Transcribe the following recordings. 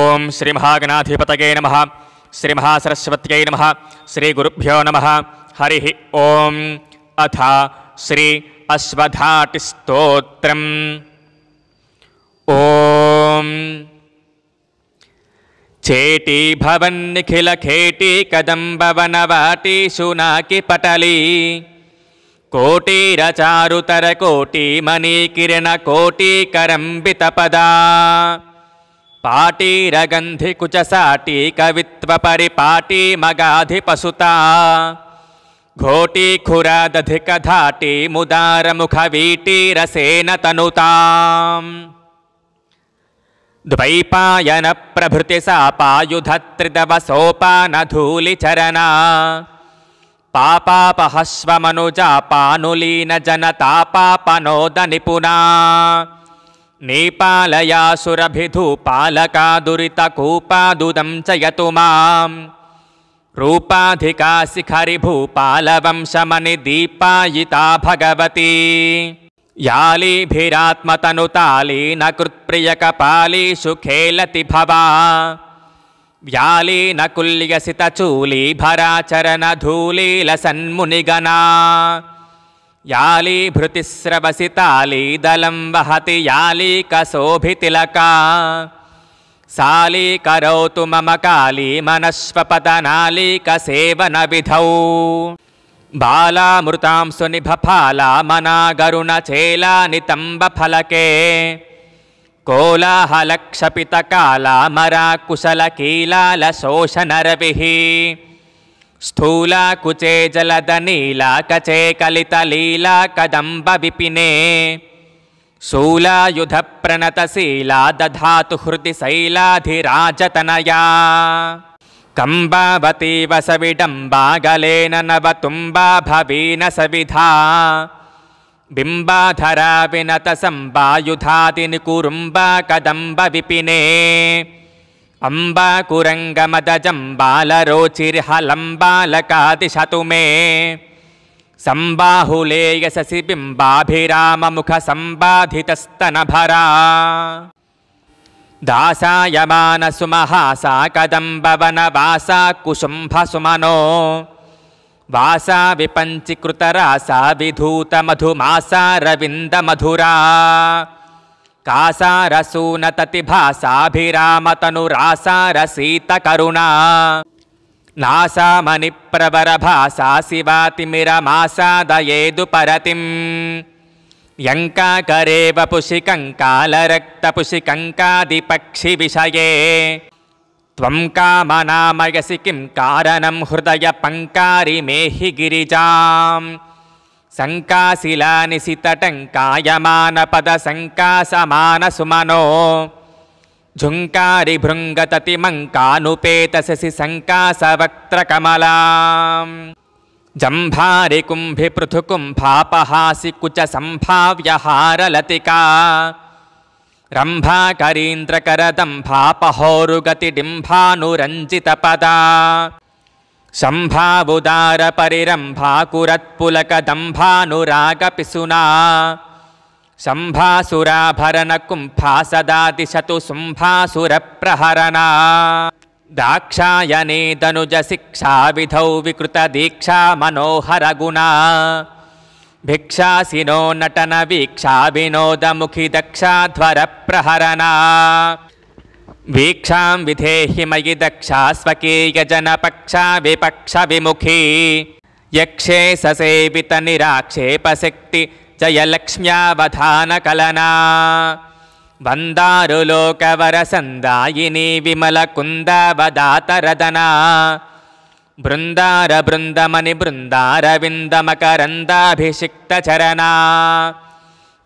ఓం శ్రీ మహాగణాధిపతయే నమ శ్రీ మహాసరస్వత్యై నమ శ్రీ గురుభ్యో నమ హరి ఓం అథ శ్రీ అశ్వధాటి స్తోత్రం ఓం చేటీ భవన్నిఖిల ఖేటీ కదంబవనవాటీశునాకి పటలీ కోటీరచారుతర కోటీమణికిరణ కోటీకరంబిత పదా पाटीरगन्धिकुचसाटी कवित्वपरिपाटी मगाधिपसुता घोटीखुरादधिकधाटी मुदारमुखवीटीरसेन तनुताम् द्वैपायनप्रभृतिसापायुधत्रिदवसोपानधूलिचरणा पापापहस्वमनुजापानुलीनजनतापापनोदनिपुना नेपालया सुरभिधूपालका दुरितकूपादुदं च यतु मां रूपाधिका शिखरिभूपालवंशमनिदीपायिता भगवती यालीभिरात्मतनुताली न कृत्प्रियकपाली सुखेलति भवा याली न कुल्यसितचूलीभराचरणधूलीलसन्मुनिगना याली भृतिस्रवसिताली दलं वहति याली कसोभितिलका साली करोतु मम काली कसेवनविधौ बालामृतां सुनिभफाला मना गरुणचेला नितम्बफलके कोलाहलक्षपितकाला मरा लशोष స్థూలాకుచే జలద నీలాకచే కలిత లీలా కదంబ విపినే శూలాయుధ ప్రణత శీలా దాతు హృది శైలాధిరాజతనయా కంబావతీవ సవిడంబాగలేన నవతుంబా భవీన సవిధా బింబాధరా వినత సంబాయుధాదిని కురుంబా కదంబ విపినే अम्बाकुरङ्गमदजम्बालरोचिर्हलम्बालकादिशतुमे सम्बाहुलेयससिबिम्बाभिराममुखसम्बाधितस्तनभरा दासायमानसुमहासा कदम्बवनवासा कुशुम्भसुमनो वासा विपञ्चीकृतरासा विधूतमधुमासा रविन्दमधुरा నాసామని కాసారసూనతతిభాసాభిరామతనురాసారసీతకరుణా నాసామణిప్రవరభాసా శివాతిమిరమాసాదయేదు పరతిం యంకాకరేవ పుషికంకాలరక్తపుషికంకాదిపక్షి విషయే త్వం కామనామయసి కిం కారణం హృదయ పంకారి మేహి గిరిజాం शङ्काशिलानिशितटङ्कायमानपदशङ्कासमानसुमनो झुङ्कारि भृङ्गततिमङ्कानुपेतसि शङ्कासवक्त्रकमला जम्भारि कुम्भिपृथुकुम्भापहासि कुचसम्भाव्यहारलतिका रम्भाकरीन्द्रकरदम्भापहोरुगतिडिम्भानुरञ्जितपदा शम्भाबुदारपरिरम्भाकुरत्पुलकदम्भानुरागपिसुना शम्भासुराभरणकुम्भासदातिशतु शुम्भासुरप्रहरणा दाक्षायणे दनुजशिक्षाविधौ विकृतदीक्षा मनोहरगुणा भिक्षासिनो नटनवीक्षाविनोदमुखि दक्षाध्वरप्रहरणा వీక్షాం విధేహి మయి దక్షాస్వకీయజనపక్ష విపక్ష విముఖీ యక్షే ససేవిత నిరాక్షేపశక్తి జయలక్ష్మ్యావధాన కలనా వందారులోకవర సందాయిని విమల కుందవదాతరదనా బృందార బృందమని బృందారవిందమకరందాభిషిక్త చరణా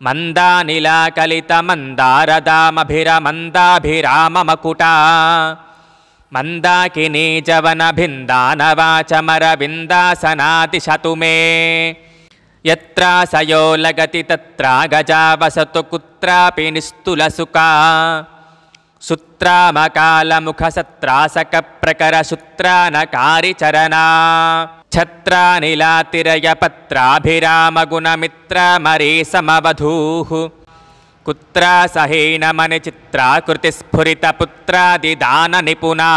मन्दानिलाकलितमन्दारदामभिरमन्दाभिराममकुटा मन्दाकिनीजवनभिन्दानवाचमरविन्दासनादिशतु मे यत्रासयो लगति तत्रा गजा वसतु कुत्रापि निस्तुलसुका सुत्रामकालमुखसत्रासकप्रकरसूत्रानकारिचरणा छत्रानिलातिरयपत्राभिरामगुणमित्रमरीसमवधूः कुत्रा सहीनमनिचित्राकृतिस्फुरितपुत्रादिदाननिपुना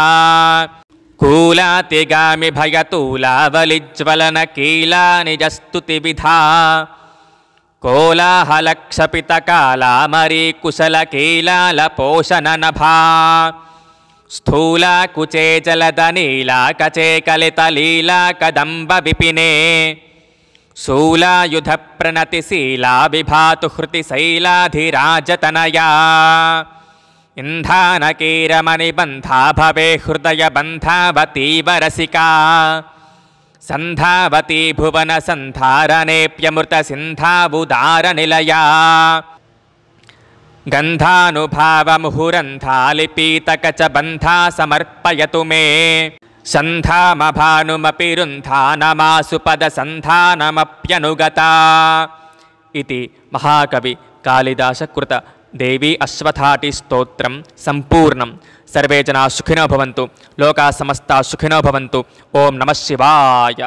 कूलातिगामिभयतूलावलिज्वलनकीला निजस्तुतिविधा कोलाहलक्षपितकालामरीकुशलकीलालपोषणनभा స్థూలాకుచే జలదనీలాకచే కలితలీలాకదంబ విపినే శూలాయుధ ప్రణతిశీలా విభాతు హృతి శైలాధిరాజతనయా ఇంధానకీరమణి బంధా భవే హృదయ బంధావతీవ రసికా సంధావతీ భువన సంధారణేప్యమృత సింధావుదార నిలయా गन्धानुभावमुहुरन्थालिपीतकचबन्धा समर्पयतु मे सन्धामभानुमपि रुन्धानमासुपदसन्धानमप्यनुगता इति महाकवि कालिदासकृत దేవీ అశ్వథాటి స్తోత్రం సంపూర్ణం సర్వే జనా సుఖినో భవంతు లోకా సమస్త సుఖినో భవంతు ఓం నమ శివాయ